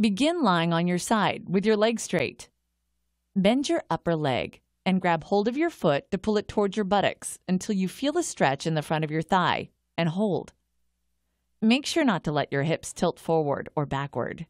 Begin lying on your side with your legs straight. Bend your upper leg and grab hold of your foot to pull it towards your buttocks until you feel a stretch in the front of your thigh and hold. Make sure not to let your hips tilt forward or backward.